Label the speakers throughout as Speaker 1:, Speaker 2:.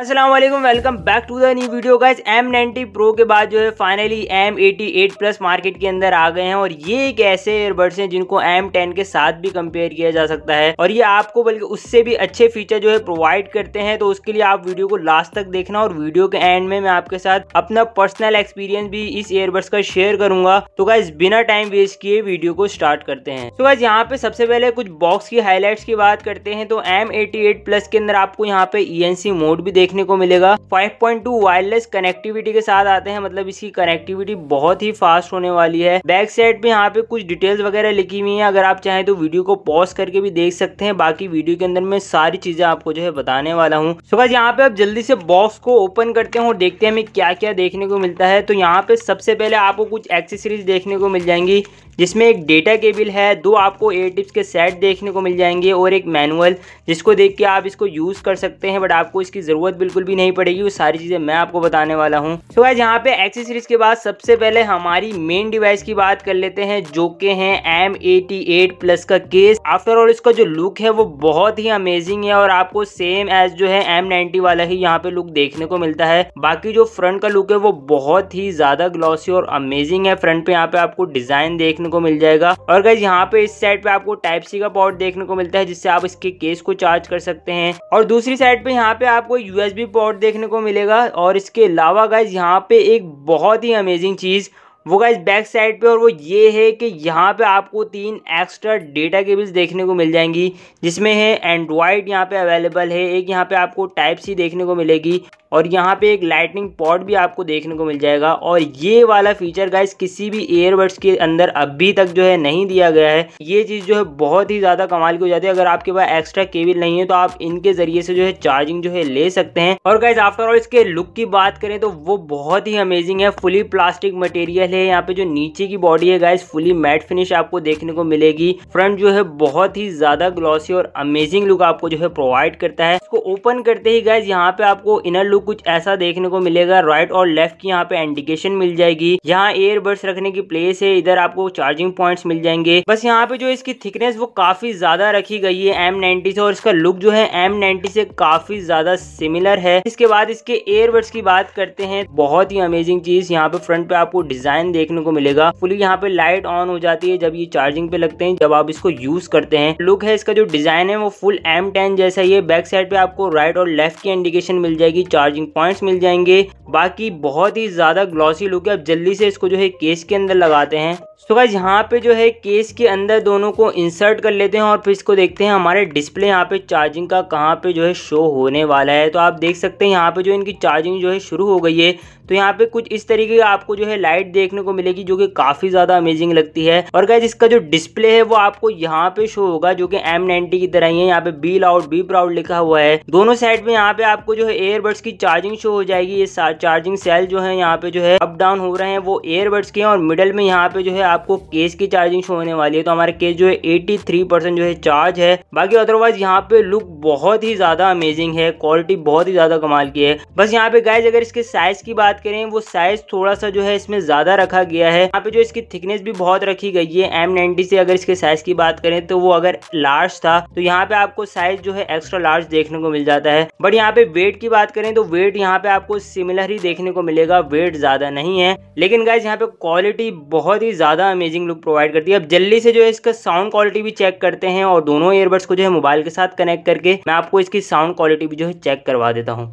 Speaker 1: Aslam welcome back to the new video guys M90 Pro के बाद जो है फाइनली M88 Plus मार्केट के अंदर आ गए हैं और ये एक ऐसे एयरबड्स हैं जिनको M10 के साथ भी कंपेयर किया जा सकता है और ये आपको बल्कि उससे भी अच्छे फीचर जो है प्रोवाइड करते हैं तो उसके लिए आप वीडियो को लास्ट तक देखना और वीडियो के एंड में मैं आपके साथ अपना पर्सनल एक्सपीरियंस भी इस एयरबड्स का शेयर करूंगा तो गाइज बिना टाइम वेस्ट किए वीडियो को स्टार्ट करते हैं तो गाइज यहाँ पे सबसे पहले कुछ बॉक्स की हाईलाइट्स की बात करते हैं तो एम एटी के अंदर आपको यहाँ पे ई e मोड भी देख देखने को मिलेगा 5.2 वायरलेस कनेक्टिविटी के साथ आते हैं मतलब इसकी कनेक्टिविटी बहुत ही फास्ट होने वाली है बैक साइड पे यहाँ पे कुछ डिटेल्स वगैरह लिखी हुई है अगर आप चाहें तो वीडियो को पॉज करके भी देख सकते हैं बाकी वीडियो के अंदर मैं सारी चीजें आपको जो है बताने वाला हूँ सुबह यहाँ पे आप जल्दी से बॉक्स को ओपन करते हैं और देखते हैं हमें क्या क्या देखने को मिलता है तो यहाँ पे सबसे पहले आपको कुछ एक्सेसरीज देखने को मिल जाएंगी जिसमें एक डेटा केबल है दो आपको एयर टिप्स के सेट देखने को मिल जाएंगे और एक मैनुअल जिसको देख के आप इसको यूज़ कर सकते हैं बट आपको इसकी ज़रूरत बिल्कुल भी नहीं पड़ेगी वो सारी चीज़ें मैं आपको बताने वाला हूँ तो आज यहाँ पे एक्सेसरीज के बाद सबसे पहले हमारी मेन डिवाइस की बात कर लेते हैं जो कि है एम एटी एट प्लस का केस आफ्टरऑल इसका जो लुक है वो बहुत ही अमेजिंग है और आपको सेम एज जो है एम नाइनटी वाला ही यहाँ पे लुक देखने को मिलता है बाकी जो फ्रंट का लुक है वो बहुत ही ज़्यादा ग्लॉसी और अमेजिंग है फ्रंट पे यहाँ पे आपको डिज़ाइन देखने देखने को मिल जाएगा और गाइज यहाँ पे इस साइड पे आपको टाइप सी का पोर्ट देखने को मिलता है जिससे आप इसके केस को चार्ज कर सकते हैं और दूसरी साइड पे यहाँ पे आपको यूएसबी पोर्ट देखने को मिलेगा और इसके अलावा गाइज यहाँ पे एक बहुत ही अमेजिंग चीज़ वो गाइज बैक साइड पे और वो ये है कि यहाँ पे आपको तीन एक्स्ट्रा डेटा केबल्स देखने को मिल जाएंगी जिसमें है एंड्रॉयड यहाँ पे अवेलेबल है एक यहाँ पे आपको टाइप सी देखने को मिलेगी और यहाँ पे एक लाइटनिंग पॉट भी आपको देखने को मिल जाएगा और ये वाला फीचर गाइज किसी भी एयरबड्स के अंदर अभी तक जो है नहीं दिया गया है ये चीज़ जो है बहुत ही ज़्यादा कमाल की हो जाती है अगर आपके पास एक्स्ट्रा केबल नहीं है तो आप इनके ज़रिए से जो है चार्जिंग जो है ले सकते हैं और गाइज आफ्टरऑल इसके लुक की बात करें तो वो बहुत ही अमेजिंग है फुली प्लास्टिक मटेरियल है यहाँ पे जो नीचे की बॉडी है गाइस फुली मैट फिनिश आपको देखने को मिलेगी फ्रंट जो है बहुत ही ज्यादा ग्लॉसी और अमेजिंग लुक आपको जो है प्रोवाइड करता है इसको ओपन करते ही गाइज यहाँ पे आपको इनर लुक कुछ ऐसा देखने को मिलेगा राइट और लेफ्ट की यहाँ पे इंडिकेशन मिल जाएगी यहाँ एयरबड्स रखने की प्लेस है इधर आपको चार्जिंग पॉइंट मिल जाएंगे बस यहाँ पे जो इसकी थिकनेस वो काफी ज्यादा रखी गई है एम नाइनटी से और इसका लुक जो है एम नाइनटी से काफी ज्यादा सिमिलर है इसके बाद इसके एयरबड्स की बात करते हैं बहुत ही अमेजिंग चीज यहाँ पे फ्रंट पे आपको डिजाइन फैन देखने को मिलेगा फुली यहाँ पे लाइट ऑन हो जाती है जब ये चार्जिंग पे लगते हैं जब आप इसको यूज करते हैं लुक है इसका जो डिजाइन है वो फुल एम टेन जैसा ही है बैक साइड पे आपको राइट और लेफ्ट की इंडिकेशन मिल जाएगी चार्जिंग पॉइंट्स मिल जाएंगे बाकी बहुत ही ज़्यादा ग्लॉसी लुक है अब जल्दी से इसको जो है केस के अंदर लगाते हैं सो गाइज यहाँ पे जो है केस के अंदर दोनों को इंसर्ट कर लेते हैं और फिर इसको देखते हैं हमारे डिस्प्ले यहाँ पे चार्जिंग का कहाँ पे जो है शो होने वाला है तो आप देख सकते हैं यहाँ पे जो इनकी चार्जिंग जो है शुरू हो गई है तो यहाँ पे कुछ इस तरीके की आपको जो है लाइट देखने को मिलेगी जो कि काफ़ी ज़्यादा अमेजिंग लगती है और गाइज इसका जो डिस्प्ले है वो आपको यहाँ पे शो होगा जो कि एम नाइनटी की तरह ही है यहाँ पे बी लाउड बी प्राउड लिखा हुआ है दोनों साइड में यहाँ पे आपको जो है एयरबड्स की चार्जिंग शो हो जाएगी ये चार्जिंग सेल जो है यहाँ पे जो है अप डाउन हो रहे हैं वो एयरबड्स के और मिडल में यहाँ पे जो है आपको केस की चार्जिंग शो होने वाली है तो हमारे केस जो है एटी जो है चार्ज है बाकी अदरवाइज यहाँ पे लुक बहुत ही ज्यादा अमेजिंग है क्वालिटी बहुत ही ज्यादा कमाल की है बस यहाँ पे गाइज अगर इसके साइज की बात करें वो साइज थोड़ा सा जो है इसमें ज्यादा रखा गया है यहाँ पे जो इसकी थिकनेस भी बहुत रखी गई है एम से अगर इसके साइज की बात करें तो वो अगर लार्ज था तो यहाँ पे आपको साइज जो है एक्स्ट्रा लार्ज देखने को मिल जाता है बट यहाँ पे वेट की बात करें तो वेट यहाँ पे आपको सिमिलर अंदर ही देखने को मिलेगा वेट ज़्यादा नहीं है लेकिन गाइज यहाँ पे क्वालिटी बहुत ही ज़्यादा अमेजिंग लुक प्रोवाइड करती है अब जल्दी से जो है इसका साउंड क्वालिटी भी चेक करते हैं और दोनों ईयरबड्स को जो है मोबाइल के साथ कनेक्ट करके मैं आपको इसकी साउंड क्वालिटी भी जो है चेक करवा देता हूँ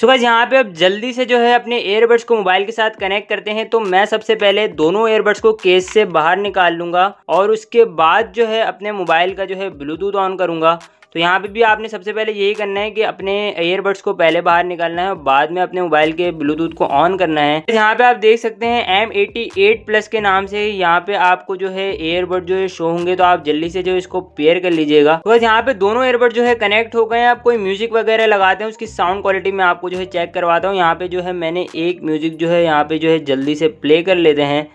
Speaker 1: सो गाइज यहाँ पे अब जल्दी से जो है अपने एयरबड्स को मोबाइल के साथ कनेक्ट करते हैं तो मैं सबसे पहले दोनों एयरबड्स को केस से बाहर निकाल लूँगा और उसके बाद जो है अपने मोबाइल का जो है ब्लूटूथ ऑन करूँगा तो यहाँ पे भी आपने सबसे पहले यही करना है कि अपने एयरबड्स को पहले बाहर निकालना है और बाद में अपने मोबाइल के ब्लूटूथ को ऑन करना है तो यहाँ पे आप देख सकते हैं एम एट प्लस के नाम से यहाँ पे आपको जो है एयरबड जो है शो होंगे तो आप जल्दी से जो इसको पेयर कर लीजिएगा बस यहाँ पे दोनों एयरबड जो है कनेक्ट हो गए हैं आप कोई म्यूजिक वगैरह लगाते हैं उसकी साउंड क्वालिटी में आपको जो है चेक करवाता हूँ यहाँ पे जो है मैंने एक म्यूजिक जो है यहाँ पे जो है जल्दी से प्ले कर लेते हैं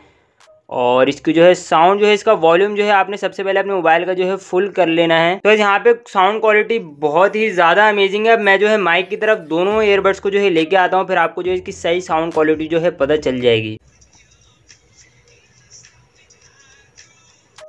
Speaker 1: और इसकी जो है साउंड जो है इसका वॉल्यूम जो है आपने सबसे पहले अपने मोबाइल का जो है फुल कर लेना है तो यहाँ पे साउंड क्वालिटी बहुत ही ज़्यादा अमेजिंग है अब मैं जो है माइक की तरफ दोनों ईयरबड्स को जो है लेके आता हूँ फिर आपको जो है इसकी सही साउंड क्वालिटी जो है पता चल जाएगी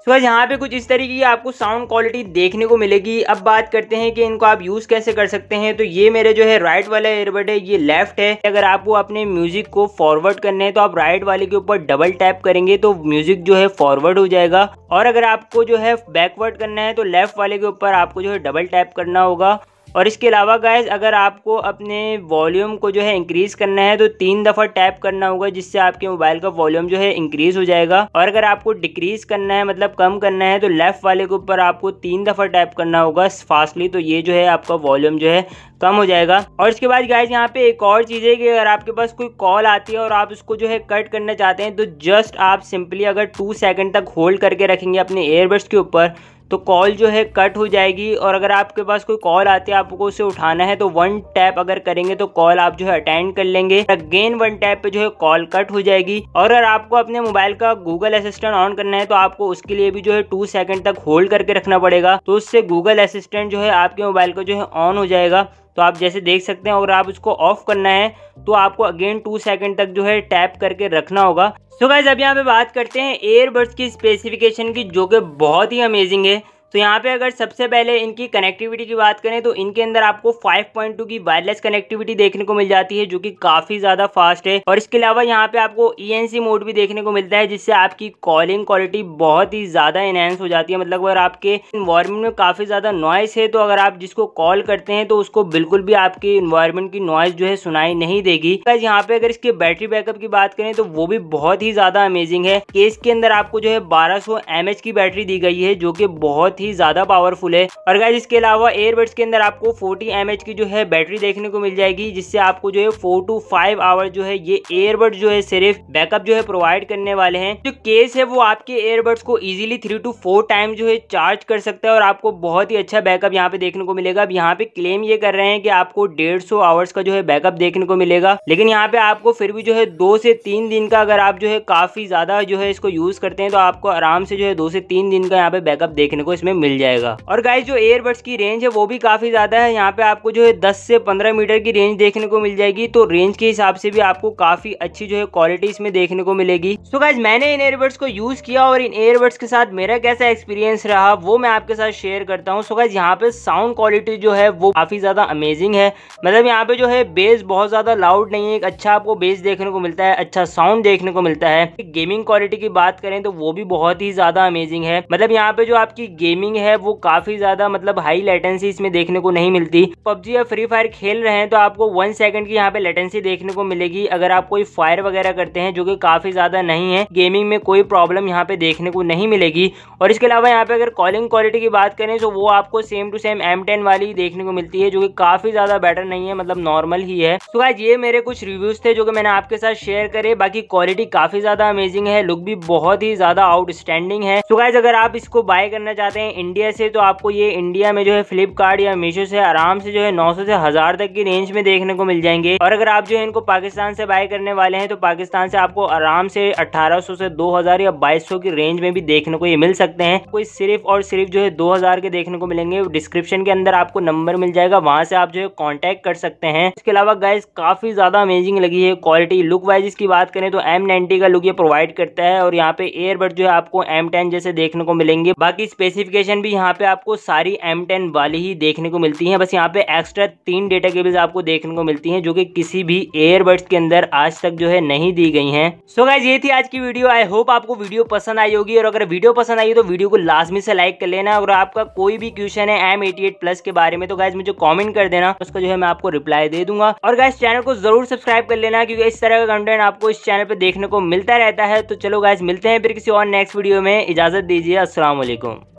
Speaker 1: सो आज यहाँ पे कुछ इस तरीके की आपको साउंड क्वालिटी देखने को मिलेगी अब बात करते हैं कि इनको आप यूज़ कैसे कर सकते हैं तो ये मेरे जो है राइट वाला एयरबड है ये लेफ्ट है अगर आपको अपने म्यूजिक को फॉरवर्ड करना है तो आप राइट वाले के ऊपर डबल टैप करेंगे तो म्यूजिक जो है फॉरवर्ड हो जाएगा और अगर आपको जो है बैकवर्ड करना है तो लेफ्ट वाले के ऊपर आपको जो है डबल टैप करना होगा और इसके अलावा गाइज अगर आपको अपने वॉल्यूम को जो है इंक्रीज़ करना है तो तीन दफ़ा टैप करना होगा जिससे आपके मोबाइल का वॉल्यूम जो है इंक्रीज़ हो जाएगा और अगर आपको डिक्रीज़ करना है मतलब कम करना है तो लेफ़्ट वाले के ऊपर आपको तीन दफ़ा टैप करना होगा फास्टली तो ये जो है आपका वॉल्यूम जो है कम हो जाएगा और इसके बाद गाइज यहाँ पे एक और चीज़ है कि अगर आपके पास कोई कॉल आती है और आप उसको जो है कट करना चाहते हैं तो जस्ट आप सिंपली अगर टू सेकेंड तक होल्ड करके रखेंगे अपने एयरबड्स के ऊपर तो कॉल जो है कट हो जाएगी और अगर आपके पास कोई कॉल आती है आपको उसे उठाना है तो वन टैप अगर करेंगे तो कॉल आप जो है अटेंड कर लेंगे अगेन वन टैप पे जो है कॉल कट हो जाएगी और अगर आपको अपने मोबाइल का गूगल असिस्टेंट ऑन करना है तो आपको उसके लिए भी जो है टू सेकेंड तक होल्ड करके रखना पड़ेगा तो उससे गूगल असिस्टेंट जो है आपके मोबाइल का जो है ऑन हो जाएगा तो आप जैसे देख सकते हैं अगर आप इसको ऑफ करना है तो आपको अगेन टू सेकंड तक जो है टैप करके रखना होगा सो गाइज अब यहाँ पे बात करते हैं एयरबड्स की स्पेसिफिकेशन की जो कि बहुत ही अमेजिंग है तो यहाँ पे अगर सबसे पहले इनकी कनेक्टिविटी की बात करें तो इनके अंदर आपको 5.2 की वायरलेस कनेक्टिविटी देखने को मिल जाती है जो कि काफ़ी ज़्यादा फास्ट है और इसके अलावा यहाँ पे आपको ई e मोड भी देखने को मिलता है जिससे आपकी कॉलिंग क्वालिटी बहुत ही ज़्यादा इनहेंस हो जाती है मतलब अगर आपके इन्वायरमेंट में काफ़ी ज़्यादा नॉइस है तो अगर आप जिसको कॉल करते हैं तो उसको बिल्कुल भी आपके इन्वायरमेंट की नॉइस जो है सुनाई नहीं देगी यहाँ पे अगर इसके बैटरी बैकअप की बात करें तो वो भी बहुत ही ज़्यादा अमेजिंग है केस के अंदर आपको जो है बारह सौ की बैटरी दी गई है जो कि बहुत ही ज़्यादा पावरफुल है और गाइज इसके अलावा एयरबड्स के अंदर आपको फोर्टी एम की जो है बैटरी देखने को मिल जाएगी जिससे आपको जो है फोर टू फाइव आवर जो है ये एयरबड जो है सिर्फ बैकअप जो है प्रोवाइड करने वाले हैं जो केस है वो आपके एयरबड्स को easily three two four time जो है चार्ज कर सकता है और आपको बहुत ही अच्छा बैकअप यहाँ पे देखने को मिलेगा अब यहाँ पे क्लेम ये कर रहे हैं कि आपको डेढ़ सौ आवर्स का जो है बैकअप देखने को मिलेगा लेकिन यहाँ पे आपको फिर भी जो है दो से तीन दिन का अगर आप जो है काफी ज्यादा जो है इसको यूज करते हैं तो आपको आराम से जो है दो से तीन दिन का यहाँ पे बैकअप देखने को इसमें में मिल जाएगा और गाइज जो एयरबड्स की रेंज है वो भी काफी ज्यादा है यहाँ पे आपको जो है दस से पंद्रह मीटर की रेंज देखने को मिल जाएगी तो रेंज के हिसाब से भी आपको काफी अच्छी जो है क्वालिटी इसमें देखने को मिलेगी सो so गाइज मैंने इन एयरबड्स को यूज किया और इन एयरबड्स के साथ मेरा कैसा एक्सपीरियंस रहा वो मैं आपके साथ शेयर करता हूँ सो गाइज यहाँ पे साउंड क्वालिटी जो है वो काफी ज्यादा अमेजिंग है मतलब यहाँ पे जो है बेस बहुत ज्यादा लाउड नहीं है एक अच्छा आपको बेस देखने को मिलता है अच्छा साउंड देखने को मिलता है गेमिंग क्वालिटी की बात करें तो वो भी बहुत ही ज्यादा अमेजिंग है मतलब यहाँ पे जो आपकी गेमिंग गेमिंग है वो काफ़ी ज़्यादा मतलब हाई लेटेंसी इसमें देखने को नहीं मिलती पबजी या फ्री फायर खेल रहे हैं तो आपको वन सेकंड की यहाँ पे लेटेंसी देखने को मिलेगी अगर आप कोई फायर वगैरह करते हैं जो कि काफ़ी ज़्यादा नहीं है गेमिंग में कोई प्रॉब्लम यहाँ पे देखने को नहीं मिलेगी और इसके अलावा यहाँ पे अगर कॉलिंग क्वालिटी की बात करें तो वो आपको same to same M ten वाली देखने को मिलती है जो की काफ़ी ज़्यादा बेटर नहीं है मतलब नॉर्मल ही है तो आज ये मेरे कुछ रिव्यूज़ थे जो कि मैंने आपके साथ शेयर करे बाकी क्वालिटी काफ़ी ज़्यादा अमेजिंग है लुक भी बहुत ही ज़्यादा आउटस्टैंडिंग है तो गाइज अगर आप इसको बाय करना चाहते हैं हैं इंडिया से तो आपको ये इंडिया में जो है फ्लिपकार्ट या मीशो से आराम से जो है नौ से हज़ार तक की रेंज में देखने को मिल जाएंगे और अगर आप जो है इनको पाकिस्तान से बाय करने वाले हैं तो पाकिस्तान से आपको आराम से अठारह से दो या बाईस की रेंज में भी देखने को ये मिल सकते हैं कोई सिर्फ और सिर्फ जो है दो के देखने को मिलेंगे डिस्क्रिप्शन के अंदर आपको नंबर मिल जाएगा वहां से आप जो है कॉन्टेक्ट कर सकते हैं इसके अलावा गाइज काफ़ी ज़्यादा अमेजिंग लगी है क्वालिटी लुक वाइज इसकी बात करें तो एम का लुक ये प्रोवाइड करता है और यहाँ पे एयरबड जो है आपको एम जैसे देखने को मिलेंगे बाकी स्पेसिफिक स्पेसिफिकेशन भी यहाँ पे आपको सारी एम टेन वाली ही देखने को मिलती हैं बस यहाँ पे एक्स्ट्रा तीन डेटा केबल्स आपको देखने को मिलती हैं जो कि किसी भी एयरबड्स के अंदर आज तक जो है नहीं दी गई हैं सो गाइज ये थी आज की वीडियो आई होप आपको वीडियो पसंद आई होगी और अगर वीडियो पसंद आई तो वीडियो को लाजमी से लाइक कर लेना और आपका कोई भी क्वेश्चन है एम एटी एट प्लस के बारे में तो गाइज मुझे कॉमेंट कर देना उसका जो है मैं आपको रिप्लाई दे दूंगा और गाइज चैनल को जरूर सब्सक्राइब कर लेना क्योंकि इस तरह का कंटेंट आपको इस चैनल पर देखने को मिलता रहता है तो चलो गाइज मिलते हैं फिर किसी और नेक्स्ट वीडियो में इजाजत दीजिए असलम